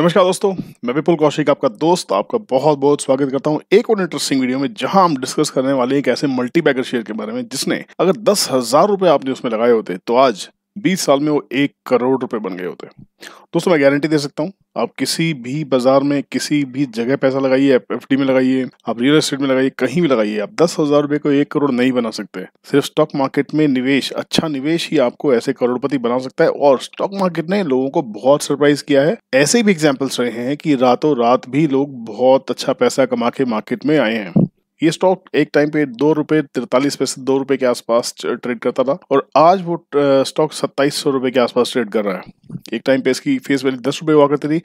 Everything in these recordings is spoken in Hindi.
नमस्कार दोस्तों मैं विपुल कौशिक आपका दोस्त आपका बहुत बहुत स्वागत करता हूं एक और इंटरेस्टिंग वीडियो में जहां हम डिस्कस करने वाले एक ऐसे मल्टीपैकर शेयर के बारे में जिसने अगर दस हजार रुपए आपने उसमें लगाए होते तो आज बीस साल में वो एक करोड़ रुपए बन गए होते दोस्तों मैं गारंटी दे सकता हूँ आप किसी भी बाजार में किसी भी जगह पैसा लगाइए आप एफ में लगाइए आप रियल एस्टेट में लगाइए कहीं भी लगाइए आप दस हजार रुपए को एक करोड़ नहीं बना सकते सिर्फ स्टॉक मार्केट में निवेश अच्छा निवेश ही आपको ऐसे करोड़पति बना सकता है और स्टॉक मार्केट ने लोगों को बहुत सरप्राइज किया है ऐसे भी एग्जाम्पल्स रहे हैं कि रातों रात भी लोग बहुत अच्छा पैसा कमा के मार्केट में आए हैं ये स्टॉक एक टाइम पे दो रुपए तिरतालीस पैसे दो रुपए के आसपास ट्रेड करता था और आज वो स्टॉक सत्ताईस सौ रुपए के आसपास ट्रेड कर रहा है एक टाइम पे इसकी फेस वैल्यू दस रुपए हुआ करती थी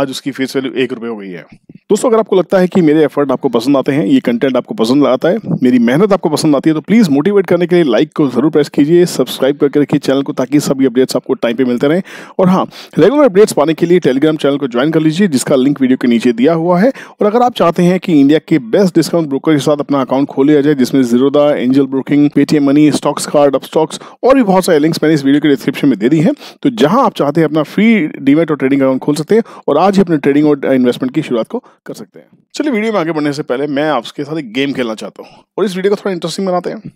आज उसकी फेस वैल्यू एक रुपए हो गई है दोस्तों अगर आपको लगता है कि मेरे एफर्ट आपको पसंद आते हैं ये कंटेंट आपको पसंद आता है मेरी मेहनत आपको पसंद आती है तो प्लीज मोटिवेट करने के लिए लाइक को जरूर प्रेस कीजिए सब्सक्राइब करके रखिए चैनल को ताकि सभी अपडेट्स आपको टाइम पे मिलते रहे और हाँ रेगुलर अपडेट्स पाने के लिए टेलीग्राम चैनल को ज्वाइन कर लीजिए जिसका लिंक वीडियो के नीचे दिया हुआ है और अगर आप चाहते हैं कि इंडिया के बेस्ट डिस्काउंट ब्रोकर के साथ अपना अकाउंट खोल लिया जाए जिसमें Zerodha Angel Broking Paytm Money stocks card Upstox और भी बहुत सारे लिंक्स मैंने इस वीडियो के डिस्क्रिप्शन में दे दी है तो जहां आप चाहते हैं अपना फ्री डीमेट और ट्रेडिंग अकाउंट खोल सकते हैं और आज ही अपने ट्रेडिंग और इन्वेस्टमेंट की शुरुआत को कर सकते हैं चलिए वीडियो में आगे बढ़ने से पहले मैं आपके साथ एक गेम खेलना चाहता हूँ और इस वीडियो को थोड़ा इंटरेस्टिंग बनाते हैं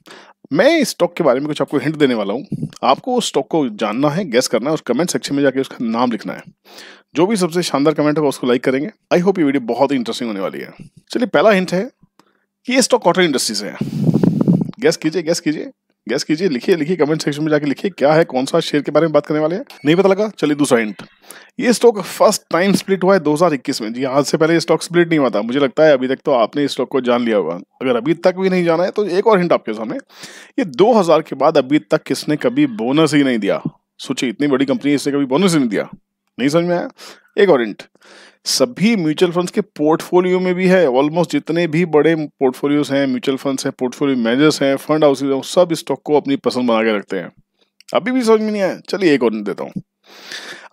मैं इस स्टॉक के बारे में कुछ आपको हिंट देने वाला हूँ आपको उस स्टॉक को जानना है गेस करना है उस कमेंट सेक्शन में जाकर उसका नाम लिखना है जो भी सबसे शानदार कमेंट होगा उसको लाइक करेंगे आई होप ये वीडियो बहुत ही इंटरेस्टिंग होने वाली है चलिए पहला हिंट है कि ये स्टॉक कॉटन इंडस्ट्री से है गैस कीजिए गैस कीजिए गैस कीजिए लिखिए लिखिए कमेंट सेक्शन में जाके लिखिए क्या है कौन सा शेयर के बारे में बात करने वाले हैं नहीं पता लगा चलिए दूसरा इंट ये स्टॉक फर्स्ट टाइम स्प्लिट हुआ है 2021 में जी हाँ, आज से पहले ये स्टॉक स्प्लिट नहीं हुआ था मुझे लगता है अभी तक तो आपने इस स्टॉक को जान लिया होगा अगर अभी तक भी नहीं जाना है तो एक और हिंट आपके सामने ये दो के बाद अभी तक किसने कभी बोनस ही नहीं दिया सोचिए इतनी बड़ी कंपनी इसने कभी बोनस ही नहीं दिया नहीं समझ में आया एक और इंट सभी म्यूचुअल फंड्स के पोर्टफोलियो में भी है ऑलमोस्ट जितने भी बड़े पोर्टफोलियोज हैं म्यूचुअल फंड्स हैं पोर्टफोलियो मैनेजर्स हैं फंड हाउसेज हैं सब स्टॉक को अपनी पसंद बना के रखते हैं अभी भी समझ में नहीं आया चलिए एक और देता हूँ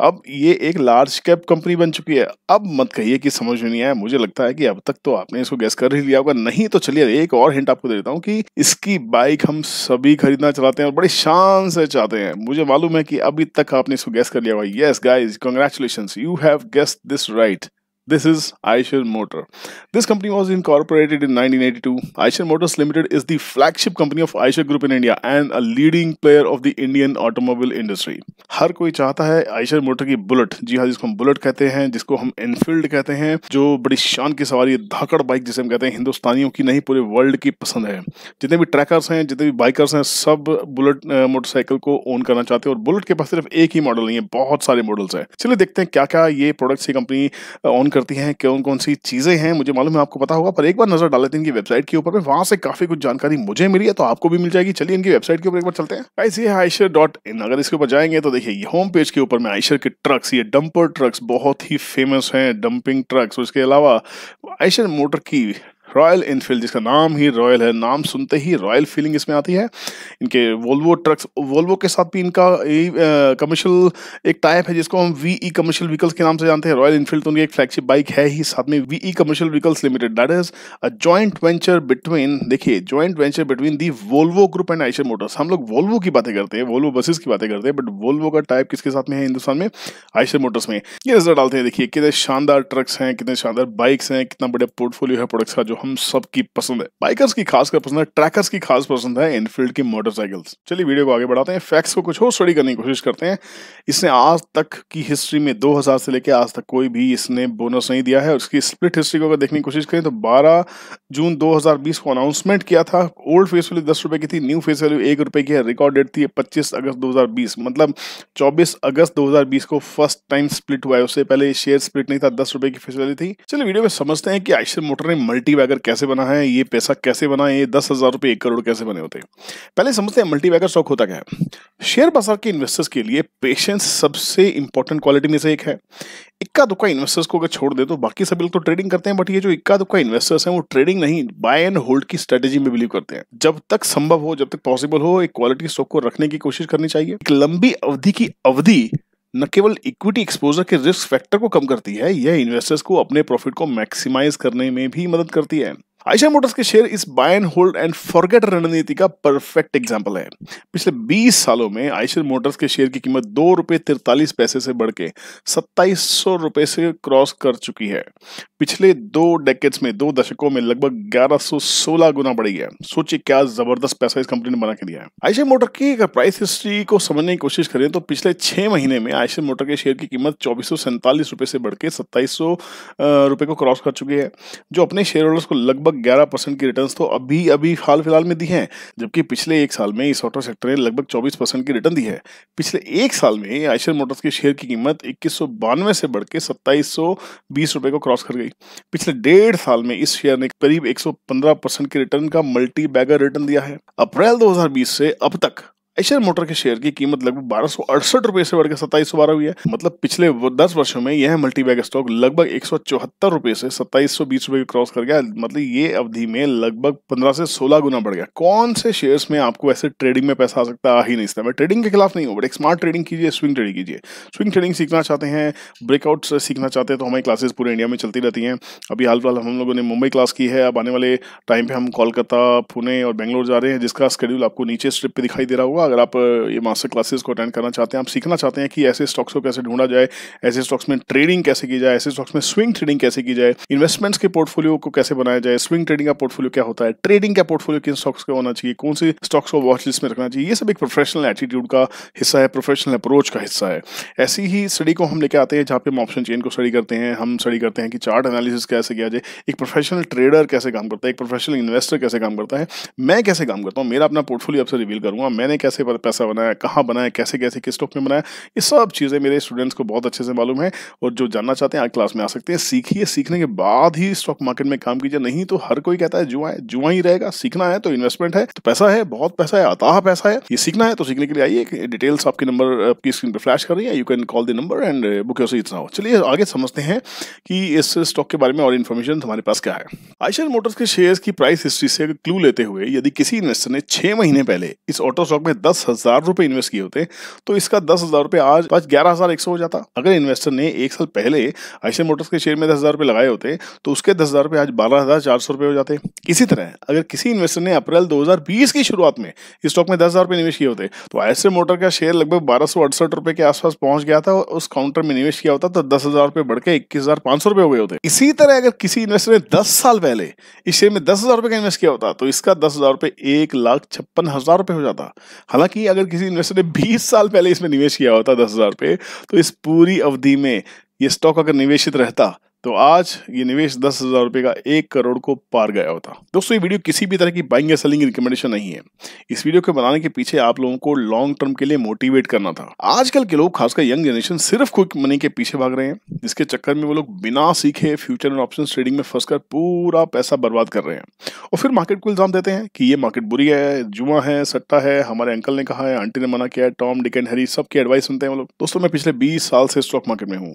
अब ये एक लार्ज कैप कंपनी बन चुकी है अब मत कहिए कि समझ में नहीं आया मुझे लगता है कि अब तक तो आपने इसको गैस कर ही लिया होगा नहीं तो चलिए एक और हिंट आपको दे देता हूँ कि इसकी बाइक हम सभी खरीदना चाहते हैं और बड़े शान से चाहते हैं मुझे मालूम है कि अभी तक आपने इसको गैस कर लिया होगा yes guys congratulation you have guessed this right This is Eicher Motor. This company was incorporated in 1982. Eicher Motors Limited is the flagship company of Eicher Group in India and a leading player of the Indian automobile industry. हर कोई चाहता है Eicher Motor की Bullet, जी हाँ जिसको हम Bullet कहते हैं जिसको हम Enfield कहते हैं जो बड़ी शान की सवारी धाकड़ बाइक जिसे हम कहते हैं हिंदुस्तानियों की नहीं पूरे वर्ल्ड की पसंद है जितने भी ट्रैकर्स हैं जितने भी बाइकर्स हैं सब Bullet मोटरसाइकिल को ओन करना चाहते हैं और Bullet के पास सिर्फ एक ही मॉडल नहीं है बहुत सारे मॉडल्स हैं चलिए देखते हैं क्या क्या ये प्रोडक्ट्स ये कंपनी ऑन करती हैं कौन कौन सी चीज़ें हैं मुझे मालूम है आपको पता होगा पर एक बार नजर डाल लेते हैं इनकी वेबसाइट के ऊपर में वहाँ से काफ़ी कुछ जानकारी मुझे मिली है तो आपको भी मिल जाएगी चलिए इनकी वेबसाइट के ऊपर एक बार चलते हैं ऐसे आयशर डॉट इन अगर इसके ऊपर जाएंगे तो देखिए ये होम पेज के ऊपर में आयशर के ट्रक्स ये डंपर ट्रक्स बहुत ही फेमस हैं डंपिंग ट्रक्स उसके अलावा आयशर मोटर की रॉयल इनफील्ड जिसका नाम ही रॉयल है नाम सुनते ही रॉयल फीलिंग इसमें आती है इनके वोल्वो ट्रक्स वोल्वो के साथ भी इनका कमर्शियल एक टाइप है जिसको हम वी ई कमर्शियल व्हीकल्स के नाम से जानते हैं रॉयल इनफील्ड तो उनकी एक फ्लैगशिप बाइक है ही साथ में V E commercial vehicles limited that is a joint venture between देखिए joint venture between the Volvo Group and Eicher Motors हम लोग वोल्वो की बातें करते हैं वोल्वो बसेस की बातें करते हैं बट वोल्वो का टाइप किसके साथ में है हिंदुस्तान में आइशर मोटर्स में ये नजर डालते हैं देखिए कितने शानदार ट्रक्स हैं कितने शानदार बाइक्स हैं कितना बड़े पोर्टफोलियो है प्रोडक्ट्स का जो हम सबकी पसंद है बाइकर्स की खासकर पसंद है ट्रैकर्स की खास पसंद है एनफील्ड की मोटरसाइकिल्स चलिए वीडियो को आगे बढ़ाते हैं फैक्ट्स को कुछ और स्टडी करने की कोशिश करते हैं इसने आज तक की हिस्ट्री में 2000 से लेकर आज तक कोई भी इसने बोनस नहीं दिया है उसकी स्प्लिट हिस्ट्री को अगर देखने की कोशिश करें तो बारह जून दो को अनाउंसमेंट किया था ओल्ड फेस वैल्यू दस की थी न्यू फेस वैल्यू एक रुपए की रिकॉर्ड डेट थी पच्चीस अगस्त दो मतलब चौबीस अगस्त दो को फर्स्ट टाइम स्प्लिट हुआ है उससे पहले शेयर स्प्लिट नहीं था दस रुपए की फेस वैल्यू थी चलिए वीडियो में समझते हैं कि आइशर मोटर ने मल्टी मल्टीबैगर कैसे बना है ये पैसा कैसे बना है ये दस हज़ार रुपये एक करोड़ कैसे बने होते हैं पहले समझते हैं मल्टीबैगर स्टॉक होता क्या है शेयर बाजार के इन्वेस्टर्स के लिए पेशेंस सबसे इंपॉर्टेंट क्वालिटी में से एक है इक्का दुक्का इन्वेस्टर्स को अगर छोड़ दे तो बाकी सभी लोग तो ट्रेडिंग करते हैं बट ये जो इक्का दुक्का इन्वेस्टर्स हैं वो ट्रेडिंग नहीं बाय एंड होल्ड की स्ट्रेटेजी में बिलीव करते हैं जब तक संभव हो जब तक पॉसिबल हो एक क्वालिटी स्टॉक को रखने की कोशिश करनी चाहिए एक लंबी अवधि की अवधि न केवल इक्विटी एक्सपोजर के रिस्क फैक्टर को कम करती है यह इन्वेस्टर्स को अपने प्रॉफिट को मैक्सिमाइज करने में भी मदद करती है आयशा मोटर्स के शेयर इस buy and hold and forget रणनीति का परफेक्ट एग्जाम्पल है पिछले 20 सालों में आयशा मोटर्स के शेयर की कीमत दो रुपये तिरतालीस पैसे से बढ़ के सत्ताईस सौ रुपये से क्रॉस कर चुकी है पिछले दो डेकेट्स में दो दशकों में लगभग ग्यारह सौ सोलह गुना बढ़ी है सोचिए क्या जबरदस्त पैसा इस कंपनी ने बना के दिया है आयशा मोटर की अगर प्राइस हिस्ट्री को समझने की कोशिश करें तो पिछले छह महीने में आयशा मोटर के शेयर की कीमत चौबीस सौ सैंतालीस से बढ़ के सत्ताईस सौ को क्रॉस कर चुकी है जो अपने शेयर होल्डर्स को लगभग लगभग 11 परसेंट की रिटर्न तो अभी अभी हाल फिलहाल में दी है जबकि पिछले एक साल में इस ऑटो सेक्टर ने लगभग 24 परसेंट की रिटर्न दी है पिछले एक साल में आइशर मोटर्स के शेयर की कीमत इक्कीस से बढ़ के सत्ताईस रुपए को क्रॉस कर गई पिछले डेढ़ साल में इस शेयर ने करीब 115 परसेंट रिटर्न का मल्टी बैगर रिटर्न दिया है अप्रैल दो से अब तक एशियर मोटर के शेयर की कीमत लगभग बारह सौ अड़सठ रुपए से बढ़कर सत्ताईस सौ बारह हुई है मतलब पिछले दस वर्षों में यह मल्टीबैग स्टॉक लगभग एक सौ चौहत्तर रुपए से सत्ताईस सौ बीस रुपए क्रॉस कर गया मतलब ये अवधि में लगभग पंद्रह से सोलह गुना बढ़ गया कौन से शेयर में आपको ऐसे ट्रेडिंग में पैसा आ सकता है ही नहीं सकता मैं ट्रेडिंग के खिलाफ नहीं हूँ बट एक स्मार्ट ट्रेडिंग कीजिए स्विंग ट्रेडिंग कीजिए स्विंग ट्रेडिंग सीखना चाहते हैं ब्रेकआउट सीखना चाहते हैं तो हमारी क्लासेस पूरे इंडिया में चलती रहती हैं अभी हाल फिलहाल हम लोगों ने मुंबई क्लास की है अब आने वाले टाइम पे हम कोलकाता पुणे और बेंगलोर जा रहे हैं जिसका स्केड्यूल आपको नीचे स्ट्रिप पे दिखाई दे रहा होगा अगर आप ये मास्टर क्लासेस को अटेंड करना चाहते हैं आप सीखना चाहते हैं कि ऐसे स्टॉक्स को कैसे ढूंढा जाए ऐसे स्टॉक्स में ट्रेडिंग कैसे की जाए ऐसे स्टॉक्स में स्विंग ट्रेडिंग कैसे की जाए इन्वेस्टमेंट्स के पोर्टफोलियो को कैसे बनाया जाए स्विंग ट्रेडिंग का पोर्टफोलियो क्या होता है ट्रेडिंग का पोर्टफोलियो किन स्टॉक्स का होना चाहिए कौन से स्टॉक्स को वॉच लिस्ट में रखना चाहिए ये सब एक प्रोफेशनल एटीट्यूड का हिस्सा है प्रोफेशनल अप्रोच का हिस्सा है ऐसी ही स्टडी को हम लेके आते हैं जहाँ पे हम ऑप्शन चेन को स्टडी करते हैं हम स्टडी करते हैं कि चार्ट एनालिसिस कैसे किया जाए एक प्रोफेशनल ट्रेडर कैसे काम करता है एक प्रोफेशनल इन्वेस्टर कैसे काम करता है मैं कैसे काम करता हूँ मेरा अपना पोर्टफोलियो आपसे रिवील करूंगा मैंने कैसे कैसे पैसा बनाया कहाँ बनाया कैसे कैसे किस स्टॉक में बनाया ये सब चीज़ें मेरे स्टूडेंट्स को बहुत अच्छे से मालूम है और जो जानना चाहते हैं आज क्लास में आ सकते हैं सीखिए सीखने के बाद ही स्टॉक मार्केट में काम कीजिए नहीं तो हर कोई कहता है जुआ है जुआ ही रहेगा सीखना है तो इन्वेस्टमेंट है तो पैसा है बहुत पैसा है आता पैसा है ये सीखना है तो सीखने के लिए आइए डिटेल्स आपके नंबर आपकी स्क्रीन पर फ्लैश कर रही है you can call the number and book your seats now चलिए आगे समझते हैं कि इस स्टॉक के बारे में और इन्फॉर्मेशन हमारे पास क्या है आइशर मोटर्स के शेयर्स की प्राइस हिस्ट्री से क्लू लेते हुए यदि किसी इन्वेस्टर ने छह महीने पहले इस ऑटो स्टॉक में दस हजार रुपए इन्वेस्ट किए होते तो इसका दस हजार रुपए आज आज ग्यारह हजार एक सौ हो जाता अगर इन्वेस्टर ने एक साल पहले आईसीआई मोटर्स के शेयर में दस हजार रुपए लगाए होते तो उसके दस हजार रुपए आज बारह हजार चार सौ रुपए हो जाते इसी तरह अगर किसी इन्वेस्टर ने अप्रैल दो हजार बीस की शुरुआत में स्टॉक में दस हजार रुपए निवेश किए होते तो आईसीआई मोटर का शेयर लगभग बारह सौ अड़सठ रुपए के आसपास पहुंच गया था और उस काउंटर में निवेश किया होता तो दस हजार रुपए बढ़ के इक्कीस हजार पांच सौ रुपए हो गए होते इसी तरह अगर किसी इन्वेस्टर ने दस साल पहले इस शेयर में दस हजार रुपए का इन्वेस्ट किया होता तो इसका दस हजार रुपए एक लाख छप्पन हजार रुपए हो जाता हालांकि अगर किसी इन्वेस्टर ने 20 साल पहले इसमें निवेश किया होता दस हज़ार पे तो इस पूरी अवधि में ये स्टॉक अगर निवेशित रहता तो आज ये निवेश दस हज़ार रुपये का एक करोड़ को पार गया होता दोस्तों ये वीडियो किसी भी तरह की बाइंग या सेलिंग रिकमेंडेशन नहीं है इस वीडियो को बनाने के पीछे आप लोगों को लॉन्ग टर्म के लिए मोटिवेट करना था आजकल के लोग खासकर यंग जनरेशन सिर्फ क्विक मनी के पीछे भाग रहे हैं जिसके चक्कर में वो लोग बिना सीखे फ्यूचर एंड ऑप्शन ट्रेडिंग में फंस पूरा पैसा बर्बाद कर रहे हैं और फिर मार्केट को इल्ज़ाम देते हैं कि ये मार्केट बुरी है जुआ है सट्टा है हमारे अंकल ने कहा है आंटी ने मना किया है टॉम डिक एंड सब की एडवाइस सुनते हैं वो लोग दोस्तों मैं पिछले बीस साल से स्टॉक मार्केट में हूँ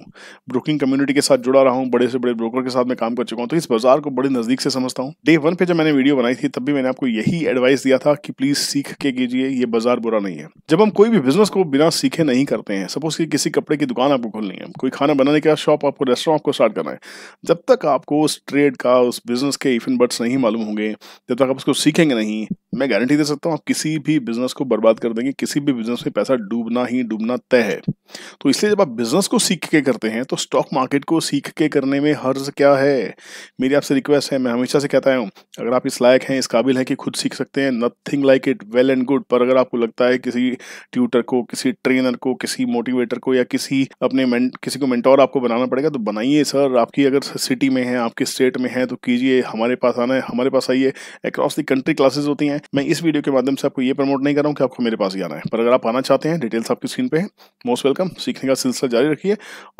ब्रोकिंग कम्युनिटी के साथ जुड़ा रहा हूँ बड़े से बड़े ब्रोकर के साथ मैं काम कर चुका हूँ तो इस बाजार को बड़े नज़दीक से समझता हूँ डे वन पे जब मैंने वीडियो बनाई थी तब भी मैंने आपको यही एडवाइस दिया था कि प्लीज़ सीख के कीजिए ये बाजार बुरा नहीं है जब हम कोई भी बिजनेस को बिना सीखे नहीं करते हैं सपोज कि किसी कपड़े की दुकान आपको खोलनी है कोई खाना बनाने का शॉप आपको रेस्टोरेंट आपको स्टार्ट करना है जब तक आपको उस ट्रेड का उस बिजनेस के इफिन एंड बट्स नहीं मालूम होंगे जब तक आप उसको सीखेंगे नहीं मैं गारंटी दे सकता हूँ आप किसी भी बिजनेस को बर्बाद कर देंगे किसी भी बिजनेस में पैसा डूबना ही डूबना तय है तो इसलिए जब आप बिजनेस को सीख के करते हैं तो स्टॉक मार्केट को सीख के करने में हर्ज क्या है मेरी आपसे रिक्वेस्ट है मैं हमेशा से कहता हूँ अगर आप इस लायक हैं इस काबिल हैं कि खुद सीख सकते हैं nothing like it well and good पर अगर आपको लगता है किसी ट्यूटर को किसी ट्रेनर को किसी मोटिवेटर को या किसी अपने किसी को मेंटोर आपको बनाना पड़ेगा तो बनाइए सर आपकी अगर सिटी में है आपके स्टेट में है तो कीजिए हमारे पास आना है हमारे पास आइए अक्रॉस दी कंट्री क्लासेस होती हैं मैं इस वीडियो के माध्यम से आपको ये प्रमोट नहीं कर रहा हूँ कि आपको मेरे पास ही आना है पर अगर आप आना चाहते हैं डिटेल्स आपकी स्क्रीन पर है मोस्ट वेलकम इनकम सीखने का सिलसिला जारी रखिए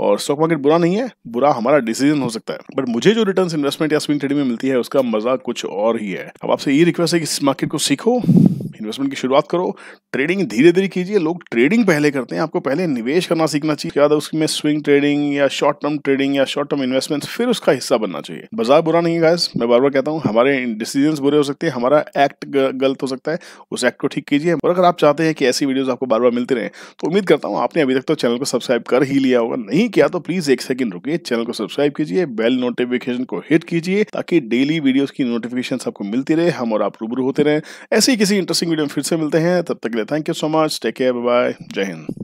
और स्टॉक मार्केट बुरा नहीं है बुरा हमारा डिसीजन हो सकता है बट मुझे जो रिटर्न इन्वेस्टमेंट या स्विंग ट्रेडिंग में मिलती है उसका मजा कुछ और ही है अब आपसे ये रिक्वेस्ट है कि इस मार्केट को सीखो इन्वेस्टमेंट की शुरुआत करो ट्रेडिंग धीरे धीरे कीजिए लोग ट्रेडिंग पहले करते हैं आपको पहले निवेश करना सीखना चाहिए क्या उसमें स्विंग ट्रेडिंग या शॉर्ट टर्म ट्रेडिंग या शॉर्ट टर्म इन्वेस्टमेंट फिर उसका हिस्सा बनना चाहिए बाजार बुरा नहीं है मैं बार बार कहता हूँ हमारे डिसीजन बुरे हो सकते हैं हमारा एक्ट गलत हो सकता है उस एक्ट को ठीक कीजिए और अगर आप चाहते हैं कि ऐसी वीडियोज आपको बार बार मिलती रहे तो उम्मीद करता हूँ आपने अभी तक तो चैनल को सब्सक्राइब कर ही लिया होगा नहीं किया तो प्लीज एक सेकंड रुकिए चैनल को सब्सक्राइब कीजिए बेल नोटिफिकेशन को हिट कीजिए ताकि डेली वीडियोज की नोटिफिकेशन आपको मिलती रहे हम और आप रूबरू होते रहे ऐसी किसी इंटरेस्टिंग वीडियो में फिर से मिलते हैं तब तक Thank you so much. Take care. Bye bye. Jai